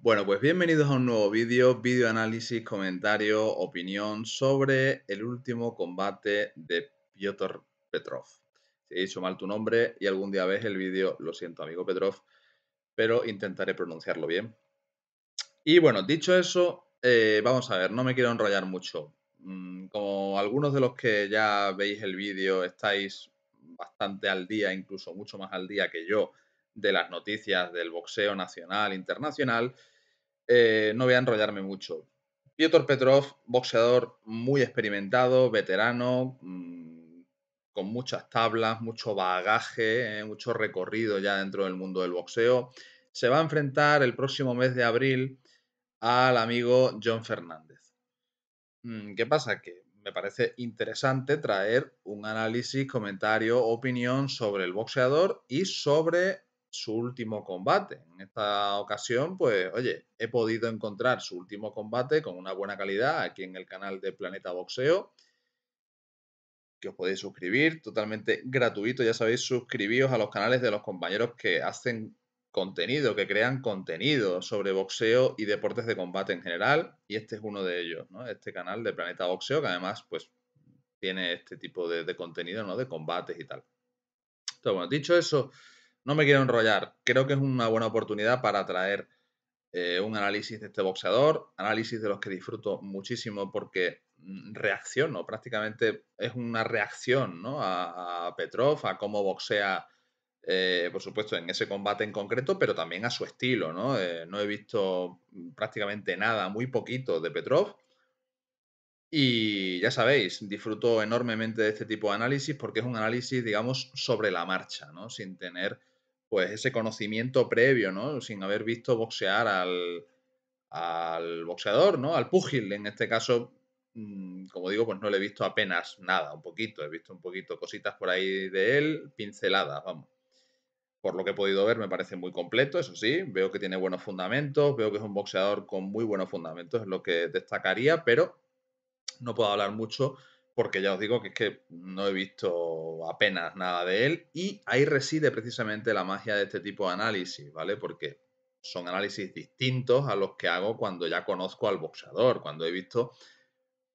Bueno, pues bienvenidos a un nuevo vídeo, vídeo análisis, comentario, opinión sobre el último combate de Piotr Petrov. Si he dicho mal tu nombre y algún día ves el vídeo, lo siento amigo Petrov, pero intentaré pronunciarlo bien. Y bueno, dicho eso, eh, vamos a ver, no me quiero enrollar mucho. Mm, como algunos de los que ya veis el vídeo estáis bastante al día, incluso mucho más al día que yo de las noticias del boxeo nacional, internacional, eh, no voy a enrollarme mucho. Piotr Petrov, boxeador muy experimentado, veterano, mm, con muchas tablas, mucho bagaje, eh, mucho recorrido ya dentro del mundo del boxeo, se va a enfrentar el próximo mes de abril al amigo John Fernández. Mm, ¿Qué pasa? Que me parece interesante traer un análisis, comentario, opinión sobre el boxeador y sobre su último combate. En esta ocasión, pues, oye, he podido encontrar su último combate con una buena calidad aquí en el canal de Planeta Boxeo, que os podéis suscribir, totalmente gratuito, ya sabéis, suscribíos a los canales de los compañeros que hacen contenido, que crean contenido sobre boxeo y deportes de combate en general, y este es uno de ellos, ¿no? Este canal de Planeta Boxeo, que además, pues, tiene este tipo de, de contenido, ¿no? De combates y tal. Entonces, bueno, dicho eso, no me quiero enrollar. Creo que es una buena oportunidad para traer eh, un análisis de este boxeador, análisis de los que disfruto muchísimo porque mm, reacciono, prácticamente es una reacción ¿no? a, Petrov, a cómo boxea, eh, por supuesto, en ese combate en concreto, pero también a su estilo. ¿no? Eh, no he visto mm, prácticamente nada, muy poquito de Petrov. Y ya sabéis, disfruto enormemente de este tipo de análisis porque es un análisis, digamos, sobre la marcha, ¿no? sin tener pues ese conocimiento previo, ¿no? Sin haber visto boxear al, al boxeador, ¿no? Al púgil. En este caso, mm, como digo, pues no le he visto apenas nada, un poquito. He visto un poquito cositas por ahí de él, pinceladas, vamos. Por lo que he podido ver, me parece muy completo, eso sí. Veo que tiene buenos fundamentos, veo que es un boxeador con muy buenos fundamentos, es lo que destacaría, pero no puedo hablar mucho porque ya os digo que es que no he visto apenas nada de él y ahí reside precisamente la magia de este tipo de análisis, ¿vale? Porque son análisis distintos a los que hago cuando ya conozco al boxeador, cuando he visto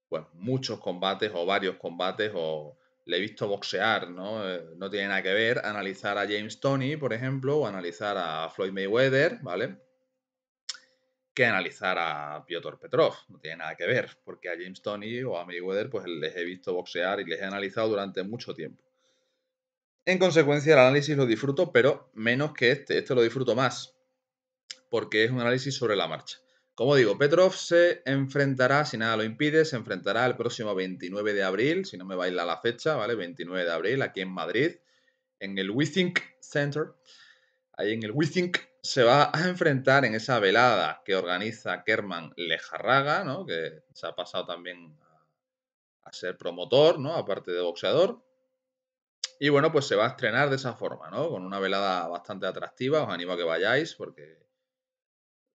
pues muchos combates o varios combates o le he visto boxear, ¿no? Eh, no tiene nada que ver analizar a James Tony, por ejemplo, o analizar a Floyd Mayweather, ¿vale? que analizar a Piotr Petrov. No tiene nada que ver, porque a James Tony o a Mayweather pues les he visto boxear y les he analizado durante mucho tiempo. En consecuencia, el análisis lo disfruto, pero menos que este. Este lo disfruto más, porque es un análisis sobre la marcha. Como digo, Petrov se enfrentará, si nada lo impide, se enfrentará el próximo 29 de abril, si no me baila la fecha, ¿vale? 29 de abril, aquí en Madrid, en el Withink Center ahí en el Withink, se va a enfrentar en esa velada que organiza Kerman Lejarraga, ¿no? que se ha pasado también a ser promotor, ¿no? aparte de boxeador. Y bueno, pues se va a estrenar de esa forma, ¿no? con una velada bastante atractiva. Os animo a que vayáis porque,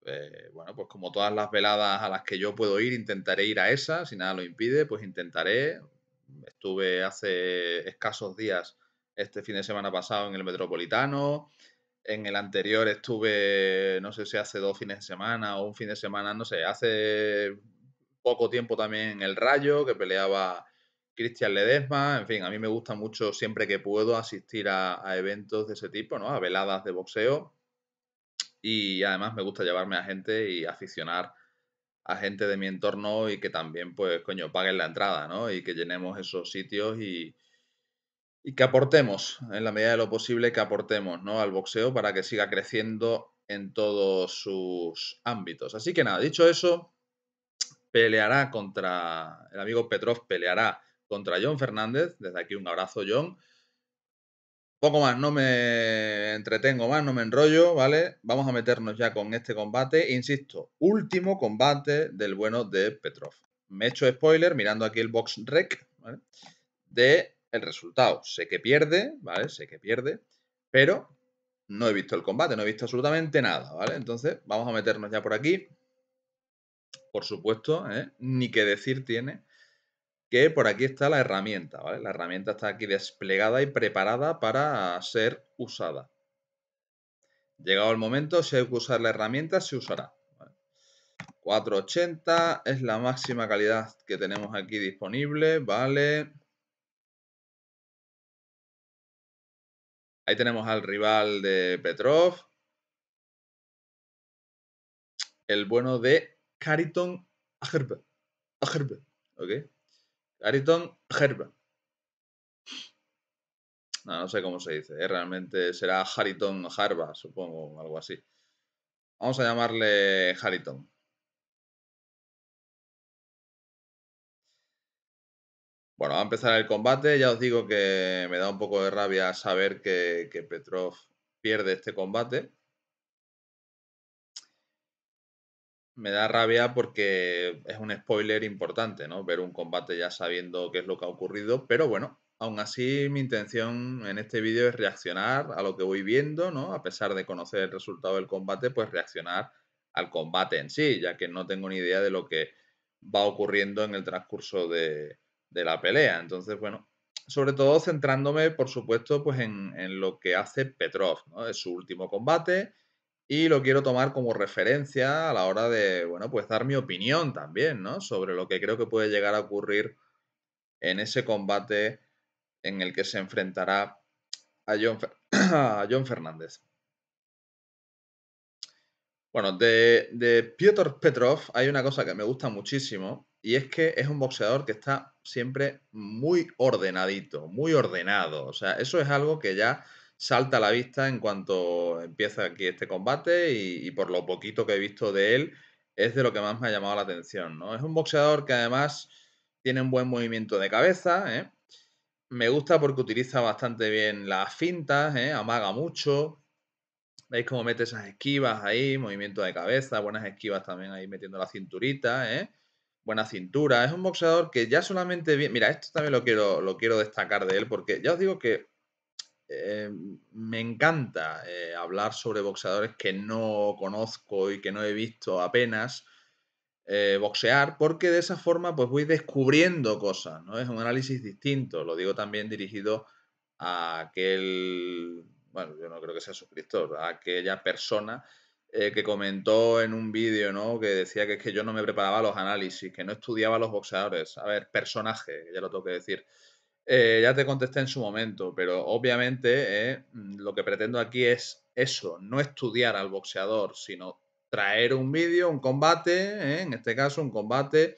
eh, bueno, pues como todas las veladas a las que yo puedo ir, intentaré ir a esa, si nada lo impide, pues intentaré. Estuve hace escasos días, este fin de semana pasado, en el Metropolitano en el anterior estuve, no sé si hace dos fines de semana o un fin de semana, no sé, hace poco tiempo también en el Rayo, que peleaba Cristian Ledesma, en fin, a mí me gusta mucho siempre que puedo asistir a, a, eventos de ese tipo, ¿no? A veladas de boxeo. Y además me gusta llevarme a gente y aficionar a gente de mi entorno y que también, pues, coño, paguen la entrada, ¿no? Y que llenemos esos sitios y, y que aportemos, en la medida de lo posible, que aportemos ¿no? al boxeo para que siga creciendo en todos sus ámbitos. Así que nada, dicho eso, peleará contra, el amigo Petrov peleará contra John Fernández, desde aquí un abrazo John. Poco más, no me entretengo más, no me enrollo, ¿vale? Vamos a meternos ya con este combate, insisto, último combate del bueno de Petrov. Me he hecho spoiler mirando aquí el box rec, ¿vale? De el resultado. Sé que pierde, ¿vale? Sé que pierde, pero no he visto el combate, no he visto absolutamente nada, ¿vale? Entonces, vamos a meternos ya por aquí. Por supuesto, ¿eh? ni que decir tiene que por aquí está la herramienta, ¿vale? La herramienta está aquí desplegada y preparada para ser usada. Llegado el momento, si hay que usar la herramienta, se usará. 480 es la máxima calidad que tenemos aquí disponible, ¿vale? Ahí tenemos al rival de Petrov. El bueno de Cariton Agerbe. ¿Ok? Cariton No, sé cómo se dice. ¿eh? Realmente será Hariton Harba, supongo, algo así. Vamos a llamarle Hariton. Bueno, va a empezar el combate. Ya os digo que me da un poco de rabia saber que, que Petrov pierde este combate. Me da rabia porque es un spoiler importante, ¿no? Ver un combate ya sabiendo qué es lo que ha ocurrido. Pero bueno, aún así mi intención en este vídeo es reaccionar a lo que voy viendo, ¿no? A pesar de conocer el resultado del combate, pues reaccionar al combate en sí, ya que no tengo ni idea de lo que va ocurriendo en el transcurso de, de la pelea. Entonces, bueno, sobre todo centrándome, por supuesto, pues en, en lo que hace Petrov, ¿no? su último combate y lo quiero tomar como referencia a la hora de, bueno, pues dar mi opinión también, ¿no? Sobre lo que creo que puede llegar a ocurrir en ese combate en el que se enfrentará a John, John Fernández. Bueno, de, de Piotr Petrov hay una cosa que me gusta muchísimo y es que es un boxeador que está siempre muy ordenadito, muy ordenado. O sea, eso es algo que ya salta a la vista en cuanto empieza aquí este combate y, por lo poquito que he visto de él es de lo que más me ha llamado la atención. ¿no? Es un boxeador que además tiene un buen movimiento de cabeza. ¿eh? Me gusta porque utiliza bastante bien las fintas, ¿eh? amaga mucho. ¿Veis cómo mete esas esquivas ahí? Movimiento de cabeza, buenas esquivas también ahí metiendo la cinturita. ¿eh? buena cintura. Es un boxeador que ya solamente. Mira, esto también lo quiero, lo quiero destacar de él, porque ya os digo que eh, me encanta eh, hablar sobre boxeadores que no conozco y que no he visto apenas. Eh, boxear, porque de esa forma pues voy descubriendo cosas, ¿no? Es un análisis distinto, lo digo también dirigido a aquel, bueno, yo no creo que sea suscriptor, a aquella persona eh, que comentó en un vídeo, ¿no? Que decía que es que yo no me preparaba los análisis, que no estudiaba a los boxeadores. A ver, personaje, ya lo tengo que decir. Eh, ya te contesté en su momento, pero obviamente eh, mm, lo que pretendo aquí es eso, no estudiar al boxeador, sino traer un vídeo, un combate, en este caso un combate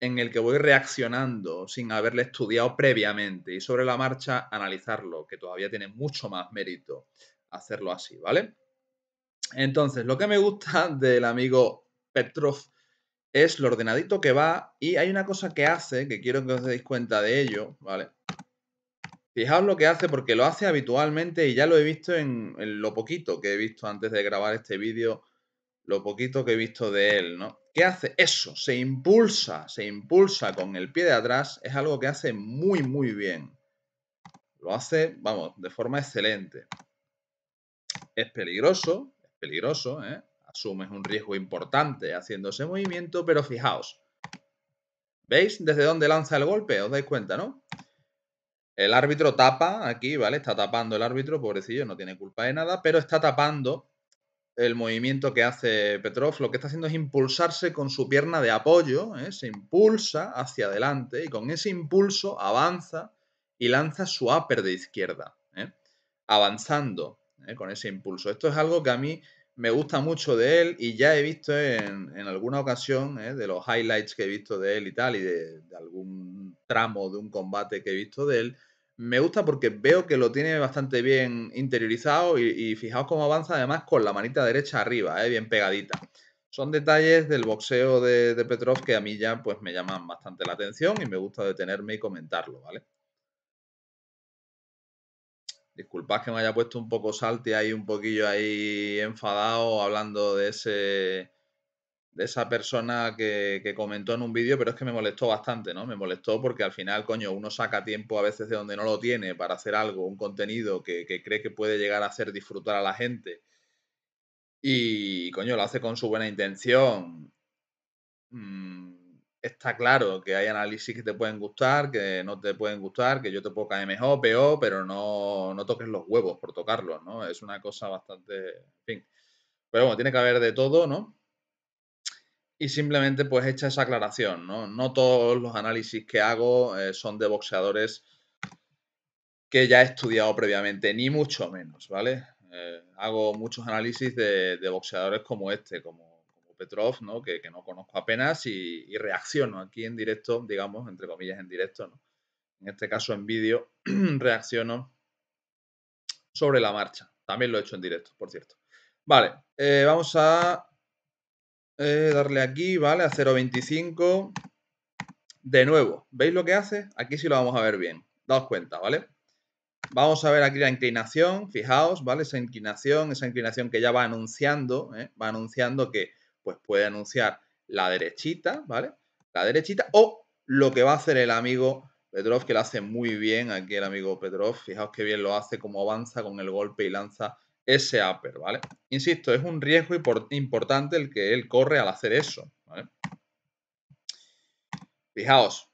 en el que voy reaccionando sin haberle estudiado previamente y sobre la marcha analizarlo, que todavía tiene mucho más mérito hacerlo así, ¿vale? Entonces, lo que me gusta del amigo Petrov es lo ordenadito que va y hay una cosa que hace, que quiero que os deis cuenta de ello, ¿vale? Fijaos lo que hace porque lo hace habitualmente y ya lo he visto en, lo poquito que he visto antes de grabar este vídeo, lo poquito que he visto de él, ¿no? ¿Qué hace? Eso, se impulsa, se impulsa con el pie de atrás, es algo que hace muy, muy bien. Lo hace, vamos, de forma excelente. Es peligroso, peligroso, ¿eh? asumes un riesgo importante haciendo ese movimiento, pero fijaos, ¿veis desde dónde lanza el golpe? ¿Os dais cuenta, no? El árbitro tapa aquí, ¿vale? Está tapando el árbitro, pobrecillo, no tiene culpa de nada, pero está tapando el movimiento que hace Petrov. Lo que está haciendo es impulsarse con su pierna de apoyo, ¿eh? se impulsa hacia adelante y con ese impulso avanza y lanza su upper de izquierda, ¿eh? avanzando ¿eh? con ese impulso. Esto es algo que a mí me gusta mucho de él y ya he visto en, en alguna ocasión eh, de los highlights que he visto de él y tal, y de, algún tramo de un combate que he visto de él, me gusta porque veo que lo tiene bastante bien interiorizado y, fijaos cómo avanza además con la manita derecha arriba, eh, bien pegadita. Son detalles del boxeo de, de Petrov que a mí ya pues me llaman bastante la atención y me gusta detenerme y comentarlo, ¿vale? Disculpas que me haya puesto un poco salte ahí, un poquillo ahí enfadado hablando de ese de esa persona que, comentó en un vídeo, pero es que me molestó bastante, ¿no? Me molestó porque al final, coño, uno saca tiempo a veces de donde no lo tiene para hacer algo, un contenido que, cree que puede llegar a hacer disfrutar a la gente. Y, coño, lo hace con su buena intención. Mm, está claro que hay análisis que te pueden gustar, que no te pueden gustar, que yo te puedo caer mejor, peor, pero no, toques los huevos por tocarlos, ¿no? Es una cosa bastante. En fin. Pero bueno, tiene que haber de todo, ¿no? Y simplemente, pues, hecha esa aclaración, ¿no? No todos los análisis que hago eh, son de boxeadores que ya he estudiado previamente, ni mucho menos, ¿vale? Eh, hago muchos análisis de boxeadores como este, como Petrov, ¿no? Que, no conozco apenas y, reacciono aquí en directo, digamos, entre comillas, en directo, ¿no? En este caso en vídeo, reacciono sobre la marcha. También lo he hecho en directo, por cierto. Vale, eh, vamos a eh, darle aquí, ¿vale? A 0.25. De nuevo, ¿veis lo que hace? Aquí sí lo vamos a ver bien. Daos cuenta, ¿vale? Vamos a ver aquí la inclinación, fijaos, ¿vale? Esa inclinación, esa inclinación que ya va anunciando, ¿eh? va anunciando que pues puede anunciar la derechita, ¿vale? La derechita o lo que va a hacer el amigo Petrov, que lo hace muy bien aquí el amigo Petrov. Fijaos qué bien lo hace, cómo avanza con el golpe y lanza ese upper, ¿vale? Insisto, es un riesgo importante el que él corre al hacer eso, ¿vale? Fijaos,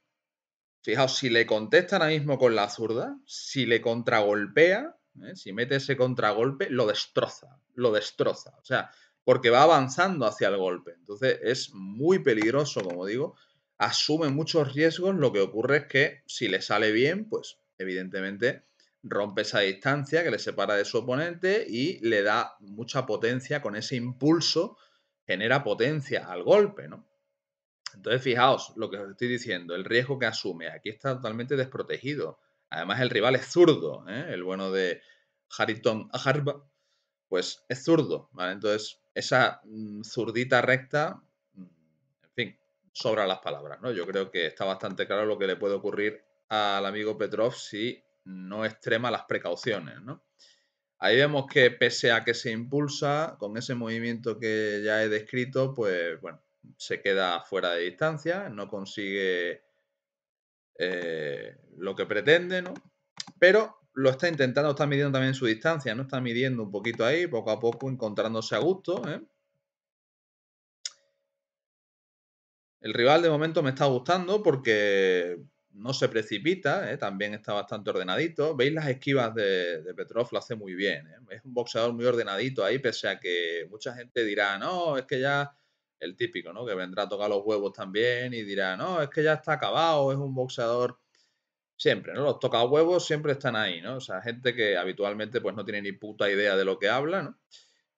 fijaos, si le contesta ahora mismo con la zurda, si le contragolpea, ¿eh? si mete ese contragolpe, lo destroza, lo destroza. O sea, porque va avanzando hacia el golpe. Entonces es muy peligroso, como digo, asume muchos riesgos, lo que ocurre es que si le sale bien, pues evidentemente rompe esa distancia que le separa de su oponente y le da mucha potencia con ese impulso, genera potencia al golpe, ¿no? Entonces, fijaos lo que os estoy diciendo, el riesgo que asume. Aquí está totalmente desprotegido. Además, el rival es zurdo, ¿eh? el bueno de Hariton Harba, pues es zurdo, Entonces, esa mm, zurdita recta, mm, en fin, sobra las palabras, ¿no? Yo creo que está bastante claro lo que le puede ocurrir al amigo Petrov si no extrema las precauciones, ¿no? Ahí vemos que pese a que se impulsa con ese movimiento que ya he descrito, pues bueno, se queda fuera de distancia, no consigue eh, lo que pretende, ¿no? Pero lo está intentando, está midiendo también su distancia, ¿no? Está midiendo un poquito ahí, poco a poco, encontrándose a gusto, ¿eh? El rival de momento me está gustando porque no se precipita, ¿eh? también está bastante ordenadito. Veis las esquivas de, Petrov, lo hace muy bien. ¿eh? Es un boxeador muy ordenadito ahí, pese a que mucha gente dirá, no, es que ya el típico, ¿no? Que vendrá a tocar los huevos también y dirá, no, es que ya está acabado, es un boxeador siempre, ¿no? Los toca huevos siempre están ahí, ¿no? O sea, gente que habitualmente pues no tiene ni puta idea de lo que habla, ¿no?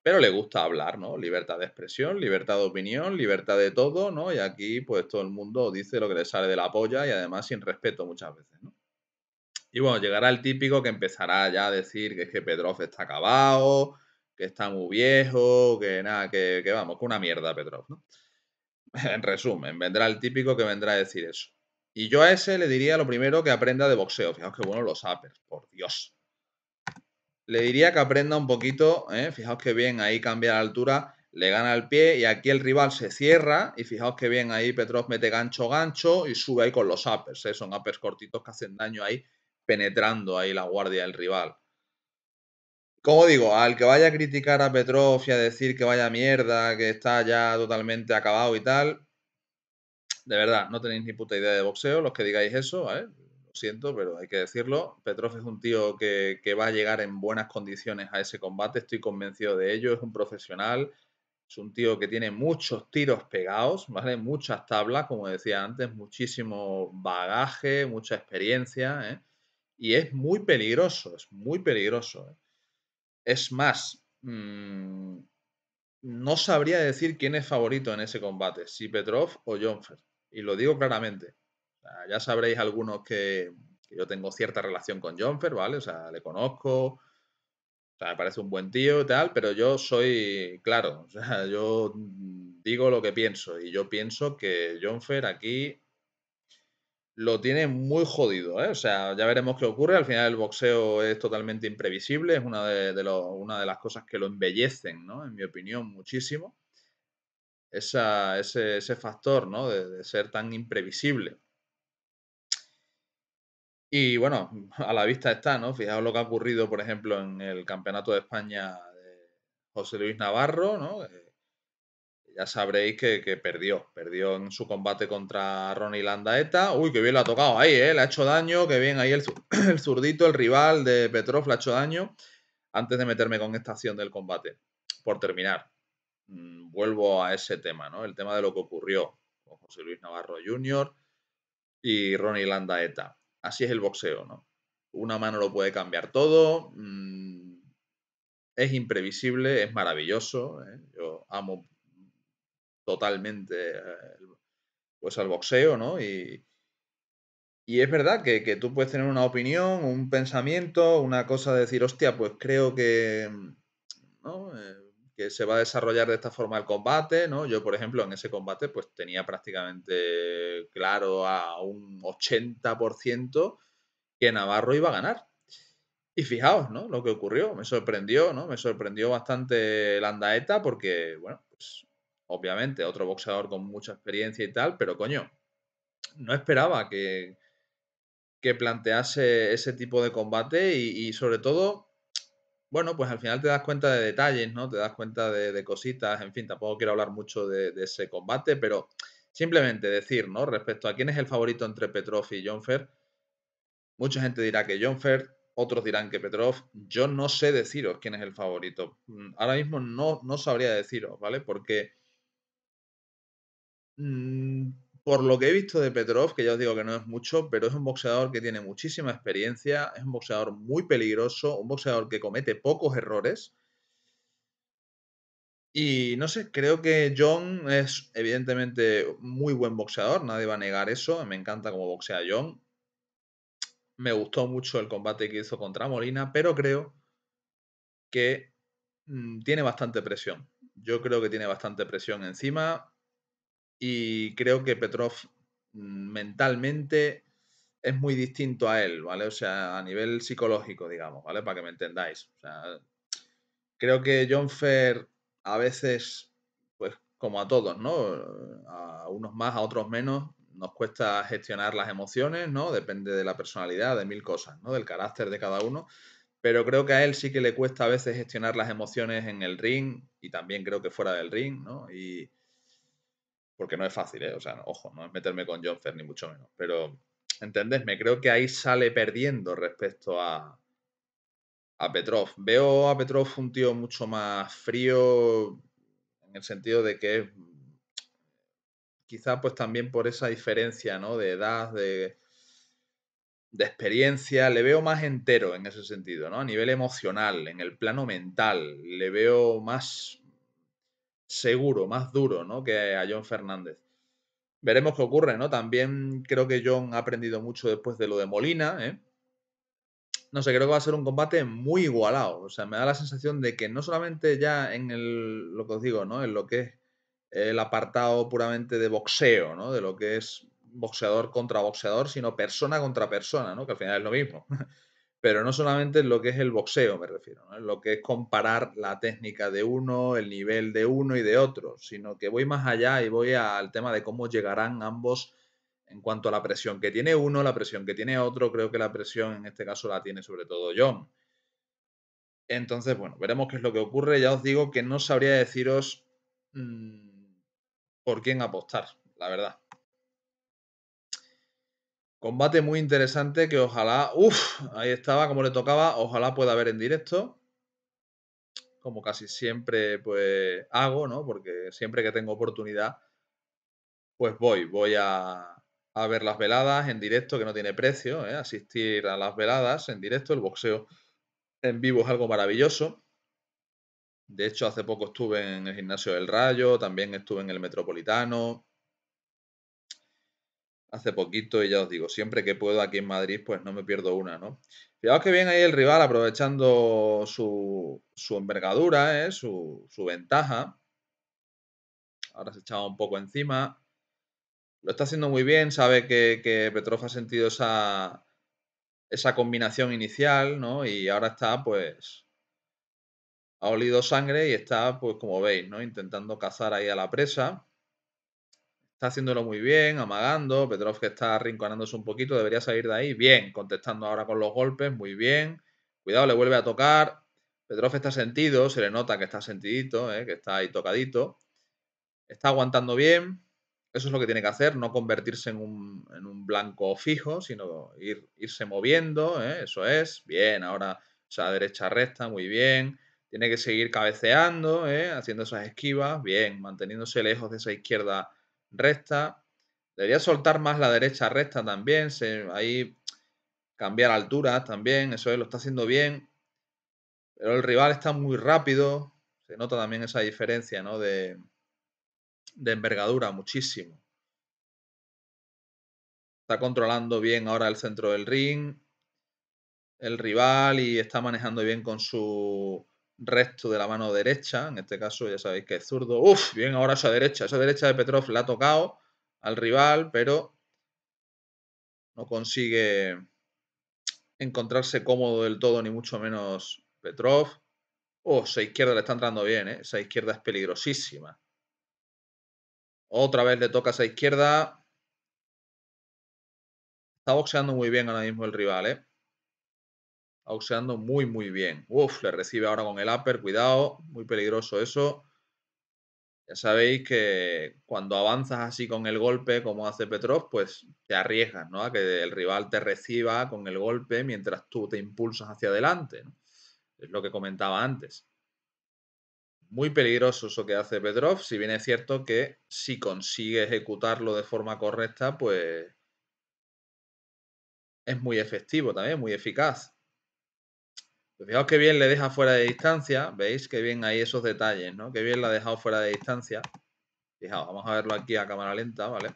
Pero le gusta hablar, ¿no? Libertad de expresión, libertad de opinión, libertad de todo, ¿no? Y aquí pues todo el mundo dice lo que le sale de la polla y además sin respeto muchas veces, ¿no? Y bueno, llegará el típico que empezará ya a decir que es que Petrov está acabado, que está muy viejo, que nada, que, que vamos, que una mierda Petrov, ¿no? en resumen, vendrá el típico que vendrá a decir eso. Y yo a ese le diría lo primero que aprenda de boxeo. Fijaos que bueno los uppers, por Dios. Le diría que aprenda un poquito, ¿eh? fijaos que bien, ahí cambia la altura, le gana el pie y aquí el rival se cierra y fijaos que bien ahí Petrov mete gancho, gancho y sube ahí con los uppers. ¿eh? Son uppers cortitos que hacen daño ahí penetrando ahí la guardia del rival. Como digo, al que vaya a criticar a Petrov y a decir que vaya mierda, que está ya totalmente acabado y tal, de verdad, no tenéis ni puta idea de boxeo, los que digáis eso, Lo siento, pero hay que decirlo. Petrov es un tío que, va a llegar en buenas condiciones a ese combate, estoy convencido de ello, es un profesional, es un tío que tiene muchos tiros pegados, ¿vale? Muchas tablas, como decía antes, muchísimo bagaje, mucha experiencia, ¿eh? Y es muy peligroso, es muy peligroso. ¿eh? Es más, mm, no sabría decir quién es favorito en ese combate, si Petrov o Jonfer y lo digo claramente. ya sabréis algunos que, yo tengo cierta relación con Jonfer, ¿vale? O sea, le conozco, o sea, me parece un buen tío y tal, pero yo soy claro, o sea, yo digo lo que pienso y yo pienso que Jonfer aquí lo tiene muy jodido, ¿eh? O sea, ya veremos qué ocurre. Al final el boxeo es totalmente imprevisible, es una de, una de las cosas que lo embellecen, ¿no? En mi opinión, muchísimo ese, factor ¿no? de, ser tan imprevisible. Y bueno, a la vista está, ¿no? Fijaos lo que ha ocurrido, por ejemplo, en el Campeonato de España de José Luis Navarro, ¿no? Eh, ya sabréis que, perdió, perdió en su combate contra Ronnie Landaeta. Uy, qué bien lo ha tocado ahí, ¿eh? Le ha hecho daño, qué bien ahí el, el zurdito, el rival de Petrov, le ha hecho daño. Antes de meterme con esta acción del combate, por terminar Mm, vuelvo a ese tema, ¿no? El tema de lo que ocurrió con José Luis Navarro Jr. y Ronnie Landaeta. Así es el boxeo, ¿no? Una mano lo puede cambiar todo, mm, es imprevisible, es maravilloso. ¿eh? Yo amo totalmente eh, pues al boxeo, ¿no? Y, es verdad que, tú puedes tener una opinión, un pensamiento, una cosa de decir, hostia, pues creo que mm, ¿no? Eh, que se va a desarrollar de esta forma el combate, ¿no? Yo, por ejemplo, en ese combate, pues tenía prácticamente claro a un 80% que Navarro iba a ganar. Y fijaos, ¿no? Lo que ocurrió, me sorprendió, ¿no? Me sorprendió bastante andaeta porque, bueno, pues obviamente otro boxeador con mucha experiencia y tal, pero coño, no esperaba que, plantease ese tipo de combate y sobre todo bueno, pues al final te das cuenta de detalles, ¿no? Te das cuenta de, cositas, en fin, tampoco quiero hablar mucho de, ese combate, pero simplemente decir, ¿no? Respecto a quién es el favorito entre Petrov y Jonfer, mucha gente dirá que Jonfer, otros dirán que Petrov, yo no sé deciros quién es el favorito. Mm, ahora mismo no, no sabría deciros, ¿vale? Porque... Mm, por lo que he visto de Petrov, que ya os digo que no es mucho, pero es un boxeador que tiene muchísima experiencia, es un boxeador muy peligroso, un boxeador que comete pocos errores. Y no sé, creo que John es evidentemente muy buen boxeador, nadie va a negar eso, me encanta cómo boxea John. Me gustó mucho el combate que hizo contra Molina, pero creo que mm, tiene bastante presión. Yo creo que tiene bastante presión encima y creo que Petrov mm, mentalmente es muy distinto a él, ¿vale? O sea, a nivel psicológico, digamos, ¿vale? Para que me entendáis. creo que John Fer a veces, pues como a todos, ¿no? A unos más, a otros menos, nos cuesta gestionar las emociones, ¿no? Depende de la personalidad, de mil cosas, ¿no? Del carácter de cada uno. Pero creo que a él sí que le cuesta a veces gestionar las emociones en el ring y también creo que fuera del ring, ¿no? Y, porque no es fácil, ¿eh? O sea, ojo, no es meterme con John Fer ni mucho menos, pero, ¿entendés? Me creo que ahí sale perdiendo respecto a, a Petrov. Veo a Petrov un tío mucho más frío en el sentido de que quizás quizá pues también por esa diferencia, ¿no? De edad, de, de experiencia, le veo más entero en ese sentido, ¿no? A nivel emocional, en el plano mental, le veo más seguro, más duro, ¿no? Que a John Fernández. Veremos qué ocurre, ¿no? También creo que John ha aprendido mucho después de lo de Molina, ¿eh? No sé, creo que va a ser un combate muy igualado. O sea, me da la sensación de que no solamente ya en el, lo que os digo, ¿no? En lo que es el apartado puramente de boxeo, ¿no? De lo que es boxeador contra boxeador, sino persona contra persona, ¿no? Que al final es lo mismo. pero no solamente en lo que es el boxeo, me refiero, en lo que es comparar la técnica de uno, el nivel de uno y de otro, sino que voy más allá y voy al tema de cómo llegarán ambos en cuanto a la presión que tiene uno, la presión que tiene otro, creo que la presión en este caso la tiene sobre todo John. Entonces, bueno, veremos qué es lo que ocurre. Ya os digo que no sabría deciros mm, por quién apostar, la verdad. Combate muy interesante que ojalá... Uf, ahí estaba como le tocaba. Ojalá pueda ver en directo. Como casi siempre pues hago, ¿no? Porque siempre que tengo oportunidad, pues voy. Voy a, ver las veladas en directo, que no tiene precio. ¿eh? Asistir a las veladas en directo. El boxeo en vivo es algo maravilloso. De hecho, hace poco estuve en el gimnasio del Rayo, también estuve en el Metropolitano, hace poquito y ya os digo, siempre que puedo aquí en Madrid, pues no me pierdo una, ¿no? Fijaos que bien ahí el rival aprovechando su, su envergadura, ¿eh? su, ventaja. Ahora se echaba un poco encima. Lo está haciendo muy bien, sabe que, que ha sentido esa, esa combinación inicial, ¿no? Y ahora está, pues, ha olido sangre y está, pues, como veis, ¿no? Intentando cazar ahí a la presa está haciéndolo muy bien, amagando. Petrov que está rinconándose un poquito, debería salir de ahí. Bien, contestando ahora con los golpes, muy bien. Cuidado, le vuelve a tocar. Petrov está sentido, se le nota que está sentidito, eh, que está ahí tocadito. Está aguantando bien. Eso es lo que tiene que hacer, no convertirse en un, blanco fijo, sino ir, irse moviendo, eh, eso es. Bien, ahora o sea, derecha recta, muy bien. Tiene que seguir cabeceando, eh, haciendo esas esquivas, bien, manteniéndose lejos de esa izquierda recta. Debería soltar más la derecha recta también. ahí cambiar alturas también. Eso lo está haciendo bien. Pero el rival está muy rápido. Se nota también esa diferencia ¿no? de, de envergadura muchísimo. Está controlando bien ahora el centro del ring. El rival y está manejando bien con su Resto de la mano derecha, en este caso ya sabéis que es zurdo. Uf, bien ahora esa derecha, esa derecha de Petrov la ha tocado al rival, pero no consigue encontrarse cómodo del todo, ni mucho menos Petrov. Oh, esa izquierda le está entrando bien, ¿eh? esa izquierda es peligrosísima. Otra vez le toca a esa izquierda. Está boxeando muy bien ahora mismo el rival, ¿eh? auxeando muy, muy bien. Uf, le recibe ahora con el upper, cuidado, muy peligroso eso. Ya sabéis que cuando avanzas así con el golpe, como hace Petrov, pues te arriesgas, ¿no? A que el rival te reciba con el golpe mientras tú te impulsas hacia adelante. Es lo que comentaba antes. Muy peligroso eso que hace Petrov, si bien es cierto que si consigue ejecutarlo de forma correcta, pues es muy efectivo también, muy eficaz. Pues fijaos qué bien le deja fuera de distancia. ¿Veis? que bien ahí esos detalles, ¿no? Qué bien la ha dejado fuera de distancia. Fijaos, vamos a verlo aquí a cámara lenta, ¿vale?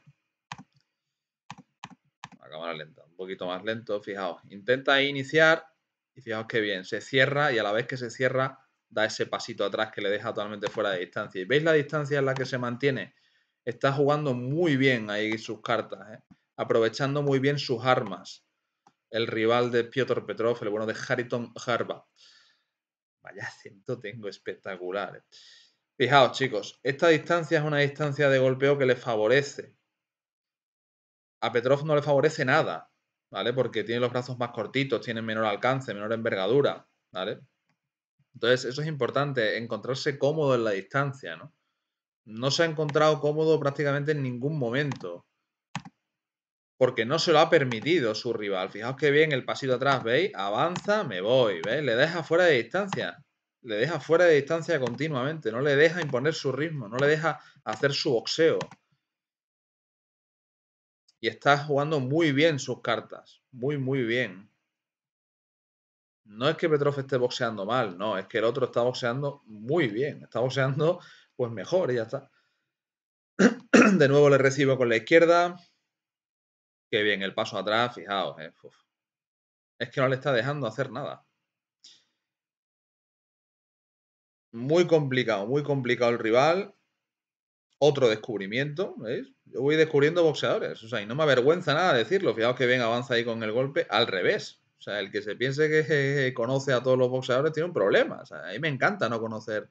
A cámara lenta, un poquito más lento. Fijaos, intenta iniciar y fijaos que bien. Se cierra y a la vez que se cierra da ese pasito atrás que le deja totalmente fuera de distancia. ¿Y veis la distancia en la que se mantiene? Está jugando muy bien ahí sus cartas, ¿eh? aprovechando muy bien sus armas el rival de Piotr Petrov, el bueno de Hariton Harba. Vaya acento tengo espectacular. Eh. Fijaos, chicos, esta distancia es una distancia de golpeo que le favorece. A Petrov no le favorece nada, ¿vale? Porque tiene los brazos más cortitos, tiene menor alcance, menor envergadura, ¿vale? Entonces, eso es importante, encontrarse cómodo en la distancia, ¿no? No se ha encontrado cómodo prácticamente en ningún momento porque no se lo ha permitido su rival. Fijaos que bien el pasito atrás, ¿veis? Avanza, me voy, ¿veis? Le deja fuera de distancia. Le deja fuera de distancia continuamente. No le deja imponer su ritmo, no le deja hacer su boxeo. Y está jugando muy bien sus cartas. Muy, muy bien. No es que Petrov esté boxeando mal, no, es que el otro está boxeando muy bien. Está boxeando pues mejor y ya está. De nuevo le recibo con la izquierda. Qué bien, el paso atrás, fijaos. Eh, es que no le está dejando hacer nada. Muy complicado, muy complicado el rival. Otro descubrimiento, ¿veis? Yo voy descubriendo boxeadores, o sea, y no me avergüenza nada decirlo. Fijaos que bien avanza ahí con el golpe al revés. O sea, el que se piense que conoce a todos los boxeadores tiene un problema. O sea, a mí me encanta no conocer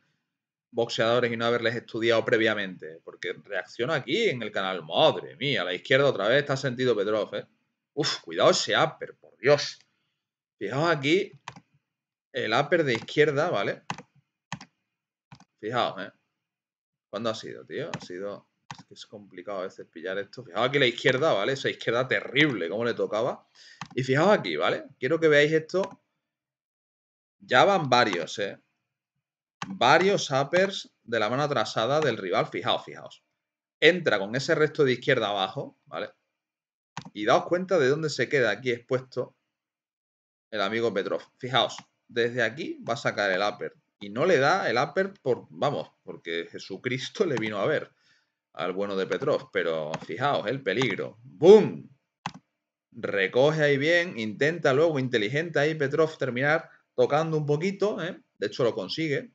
boxeadores y no haberles estudiado previamente. Porque reacciona aquí en el canal. Madre mía, la izquierda otra vez está sentido Petrov, ¿eh? Uf, cuidado ese upper, por Dios. Fijaos aquí el upper de izquierda, ¿vale? Fijaos, ¿eh? ¿Cuándo ha sido, tío? Ha sido... Es que es complicado a veces pillar esto. Fijaos aquí la izquierda, ¿vale? Esa izquierda terrible, cómo le tocaba. Y fijaos aquí, ¿vale? Quiero que veáis esto. Ya van varios, ¿eh? varios uppers de la mano atrasada del rival. Fijaos, fijaos. Entra con ese resto de izquierda abajo, ¿vale? Y daos cuenta de dónde se queda aquí expuesto el amigo Petrov. Fijaos, desde aquí va a sacar el upper. Y no le da el upper por, vamos, porque Jesucristo le vino a ver al bueno de Petrov. Pero fijaos, el peligro. ¡Bum! Recoge ahí bien, intenta luego, inteligente ahí Petrov terminar tocando un poquito, ¿eh? de hecho lo consigue,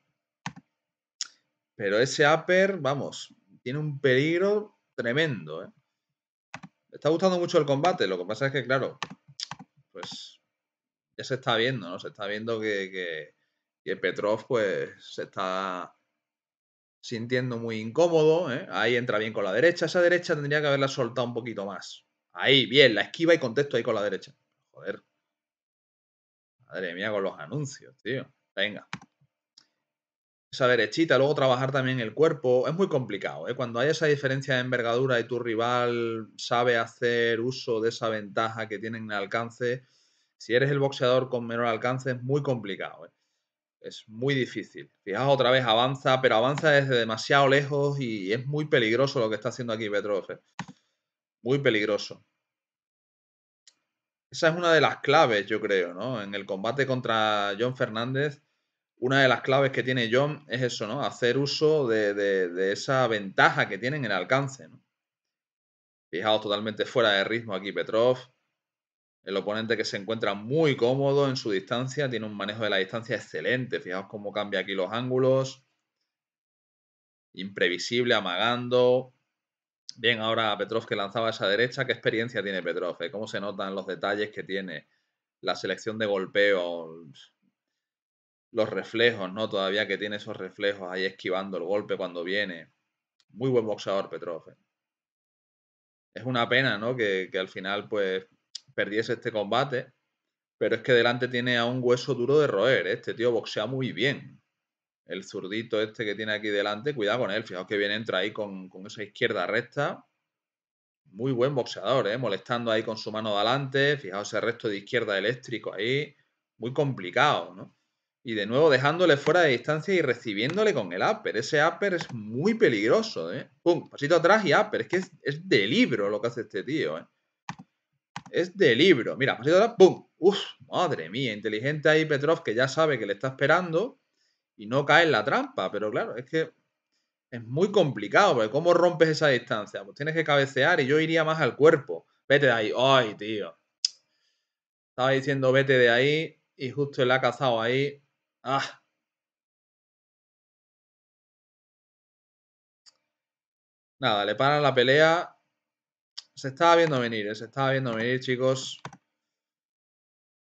pero ese upper, vamos, tiene un peligro tremendo. ¿eh? Me está gustando mucho el combate. Lo que pasa es que, claro, pues ya se está viendo, ¿no? Se está viendo que, Petrov, pues, se está sintiendo muy incómodo. ¿eh? Ahí entra bien con la derecha. Esa derecha tendría que haberla soltado un poquito más. Ahí, bien, la esquiva y contexto ahí con la derecha. Joder. Madre mía, con los anuncios, tío. Venga esa derechita, luego trabajar también el cuerpo. Es muy complicado, ¿eh? Cuando hay esa diferencia de envergadura y tu rival sabe hacer uso de esa ventaja que tiene en el alcance, si eres el boxeador con menor alcance es muy complicado, ¿eh? Es muy difícil. Fijaos, otra vez avanza, pero avanza desde demasiado lejos y es muy peligroso lo que está haciendo aquí Petrov. ¿eh? Muy peligroso. Esa es una de las claves, yo creo, ¿no? En el combate contra John Fernández una de las claves que tiene John es eso, ¿no? Hacer uso de, esa ventaja que tienen en el alcance, Fijaos totalmente fuera de ritmo aquí Petrov. El oponente que se encuentra muy cómodo en su distancia, tiene un manejo de la distancia excelente. Fijaos cómo cambia aquí los ángulos. Imprevisible, amagando. Bien, ahora Petrov que lanzaba esa derecha. ¿Qué experiencia tiene Petrov? Eh? ¿Cómo se notan los detalles que tiene? La selección de golpeos los reflejos, ¿no? Todavía que tiene esos reflejos ahí esquivando el golpe cuando viene. Muy buen boxeador Petrofe. ¿eh? Es una pena, ¿no? Que, al final, pues, perdiese este combate. Pero es que delante tiene a un hueso duro de roer. ¿eh? Este tío boxea muy bien. El zurdito este que tiene aquí delante, cuidado con él. Fijaos que bien entra ahí con, con esa izquierda recta. Muy buen boxeador, ¿eh? Molestando ahí con su mano delante. Fijaos ese resto de izquierda eléctrico ahí. Muy complicado, ¿no? Y de nuevo dejándole fuera de distancia y recibiéndole con el upper. Ese upper es muy peligroso, ¿eh? Pum, pasito atrás y upper. Es que es, de libro lo que hace este tío, ¿eh? Es de libro. Mira, pasito atrás, pum. Uf, madre mía. Inteligente ahí Petrov que ya sabe que le está esperando y no cae en la trampa. Pero claro, es que es muy complicado, ¿cómo rompes esa distancia? Pues tienes que cabecear y yo iría más al cuerpo. Vete de ahí. ¡Ay, tío! Estaba diciendo vete de ahí y justo él ha cazado ahí. Ah. Nada, le paran la pelea. Se estaba viendo venir, eh, se estaba viendo venir, chicos.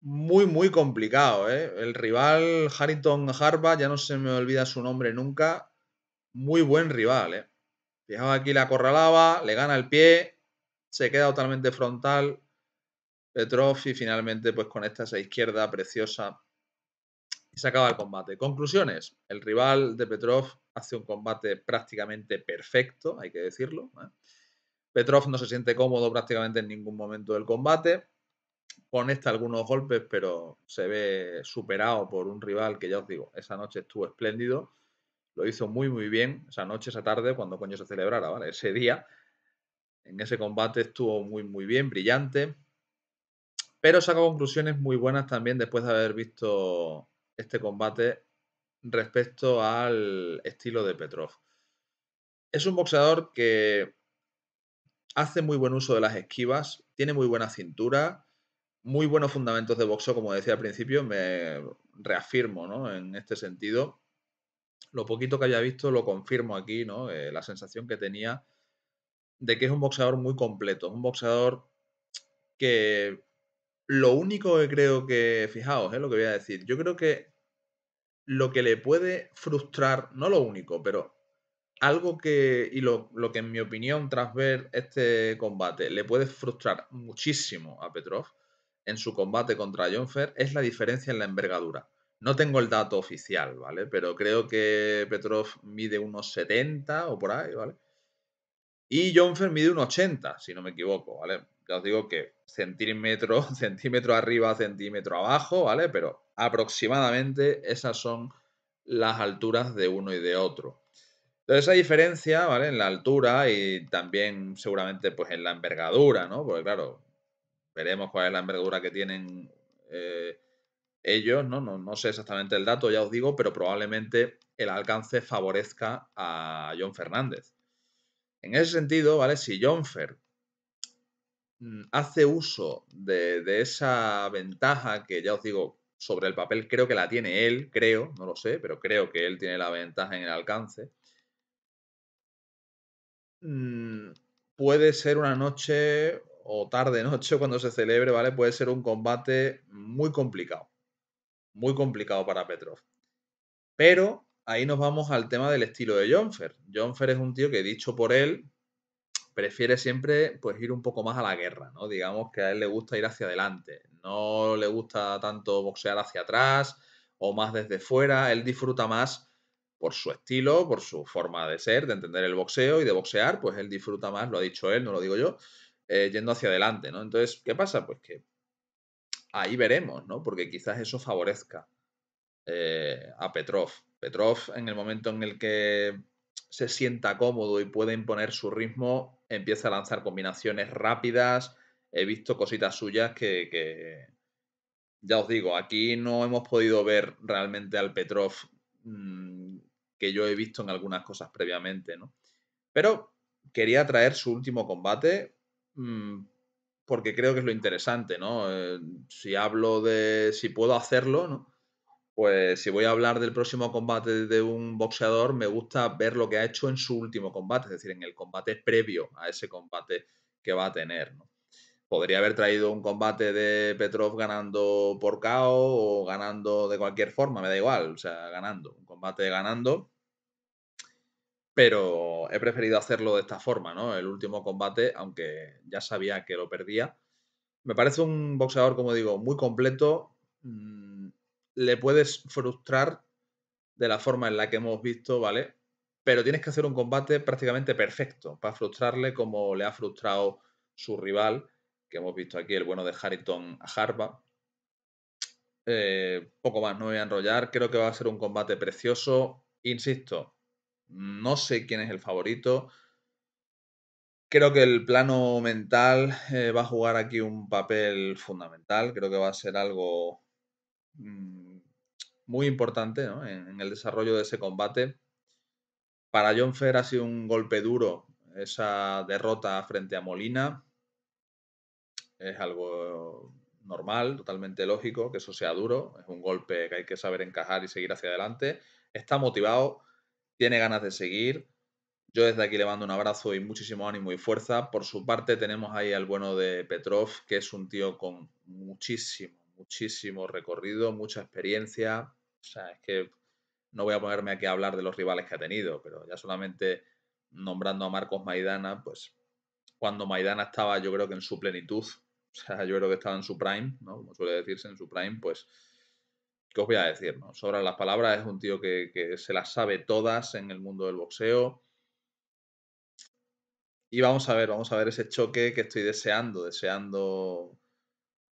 Muy, muy complicado, ¿eh? El rival Harrington Harba, ya no se me olvida su nombre nunca. Muy buen rival, ¿eh? Fijaos aquí, la acorralaba, le gana el pie, se queda totalmente frontal. Petrov y finalmente, pues con esta esa izquierda preciosa, se acaba el combate. Conclusiones. El rival de Petrov hace un combate prácticamente perfecto, hay que decirlo. ¿eh? Petrov no se siente cómodo prácticamente en ningún momento del combate. Conecta algunos golpes, pero se ve superado por un rival que ya os digo, esa noche estuvo espléndido. Lo hizo muy, muy bien esa noche, esa tarde, cuando coño se celebrara, ¿vale? Ese día. En ese combate estuvo muy, muy bien, brillante. Pero saca conclusiones muy buenas también después de haber visto este combate respecto al estilo de Petrov. Es un boxeador que hace muy buen uso de las esquivas, tiene muy buena cintura, muy buenos fundamentos de boxeo, como decía al principio, me reafirmo en este sentido. Lo poquito que haya visto lo confirmo aquí, ¿no? Eh, la sensación que tenía de que es un boxeador muy completo, un boxeador que lo único que creo que, fijaos, es eh, lo que voy a decir, yo creo que lo que le puede frustrar, no lo único, pero algo que, y lo, que en mi opinión, tras ver este combate, le puede frustrar muchísimo a Petrov en su combate contra Jonfer es la diferencia en la envergadura. No tengo el dato oficial, ¿vale? Pero creo que Petrov mide unos 70 o por ahí, ¿vale? Y Jonfer mide unos 80, si no me equivoco, ¿vale? ya os digo que centímetro, centímetro arriba, centímetro abajo, ¿vale? Pero aproximadamente esas son las alturas de uno y de otro. Entonces hay diferencia, ¿vale? En la altura y también seguramente pues en la envergadura, ¿no? Porque claro, veremos cuál es la envergadura que tienen eh, ellos, ¿no? ¿no? sé exactamente el dato, ya os digo, pero probablemente el alcance favorezca a John Fernández. En ese sentido, ¿vale? Si John Fer Mm, hace uso de, esa ventaja que ya os digo, sobre el papel creo que la tiene él, creo, no lo sé, pero creo que él tiene la ventaja en el alcance. Mm, puede ser una noche o tarde-noche cuando se celebre, ¿vale? Puede ser un combate muy complicado, muy complicado para Petrov. Pero ahí nos vamos al tema del estilo de Jonfer. Jonfer es un tío que, dicho por él, prefiere siempre pues ir un poco más a la guerra, ¿no? Digamos que a él le gusta ir hacia adelante, no le gusta tanto boxear hacia atrás o más desde fuera, él disfruta más por su estilo, por su forma de ser, de entender el boxeo y de boxear, pues él disfruta más, lo ha dicho él, no lo digo yo, eh, yendo hacia adelante, ¿no? Entonces, ¿qué pasa? Pues que ahí veremos, ¿no? Porque quizás eso favorezca eh, a Petrov. Petrov, en el momento en el que se sienta cómodo y puede imponer su ritmo, empieza a lanzar combinaciones rápidas. He visto cositas suyas que, ya os digo, aquí no hemos podido ver realmente al Petrov mm, que yo he visto en algunas cosas previamente, ¿no? Pero quería traer su último combate mm, porque creo que es lo interesante, ¿no? Eh, si hablo de si puedo hacerlo, ¿no? pues si voy a hablar del próximo combate de un boxeador, me gusta ver lo que ha hecho en su último combate, es decir, en el combate previo a ese combate que va a tener. Podría haber traído un combate de Petrov ganando por KO o ganando de cualquier forma, me da igual, o sea, ganando, un combate ganando, pero he preferido hacerlo de esta forma, ¿no? El último combate, aunque ya sabía que lo perdía. Me parece un boxeador, como digo, muy completo. Mm, le puedes frustrar de la forma en la que hemos visto, ¿vale? Pero tienes que hacer un combate prácticamente perfecto para frustrarle como le ha frustrado su rival, que hemos visto aquí, el bueno de Harrington a Harba. Eh, poco más, no me voy a enrollar. Creo que va a ser un combate precioso. Insisto, no sé quién es el favorito. Creo que el plano mental eh, va a jugar aquí un papel fundamental. Creo que va a ser algo mm, muy importante en, el desarrollo de ese combate. Para John Fer ha sido un golpe duro esa derrota frente a Molina. Es algo normal, totalmente lógico que eso sea duro. Es un golpe que hay que saber encajar y seguir hacia adelante. Está motivado, tiene ganas de seguir. Yo desde aquí le mando un abrazo y muchísimo ánimo y fuerza. Por su parte tenemos ahí al bueno de Petrov, que es un tío con muchísimo, muchísimo recorrido, mucha experiencia, o sea, es que no voy a ponerme aquí a hablar de los rivales que ha tenido, pero ya solamente nombrando a Marcos Maidana, pues cuando Maidana estaba yo creo que en su plenitud, o sea, yo creo que estaba en su prime, ¿no? Como suele decirse, en su prime, pues, ¿qué os voy a decir? No? Sobran las palabras, es un tío que, que se las sabe todas en el mundo del boxeo. Y vamos a ver, vamos a ver ese choque que estoy deseando, deseando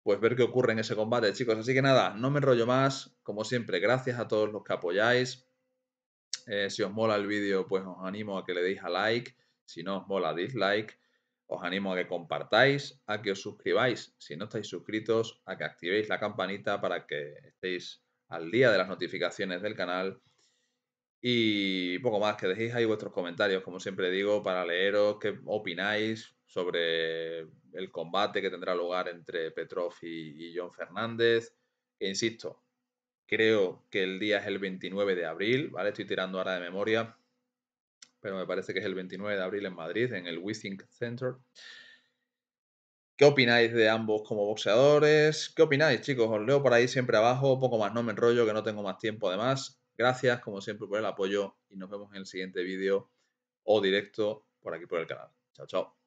pues ver qué ocurre en ese combate, chicos. Así que nada, no me enrollo más. Como siempre, gracias a todos los que apoyáis. Eh, si os mola el vídeo, pues os animo a que le deis a like. Si no os mola, dislike. Os animo a que compartáis, a que os suscribáis si no estáis suscritos, a que activéis la campanita para que estéis al día de las notificaciones del canal. Y poco más, que dejéis ahí vuestros comentarios, como siempre digo, para leeros qué opináis sobre el combate que tendrá lugar entre Petrov y, John Fernández. E insisto, creo que el día es el 29 de abril, ¿vale? Estoy tirando ahora de memoria, pero me parece que es el 29 de abril en Madrid, en el Wissing Center. ¿Qué opináis de ambos como boxeadores? ¿Qué opináis, chicos? Os leo por ahí siempre abajo, poco más no me enrollo, que no tengo más tiempo además. Gracias, como siempre, por el apoyo y nos vemos en el siguiente vídeo o directo por aquí por el canal. Chao, chao.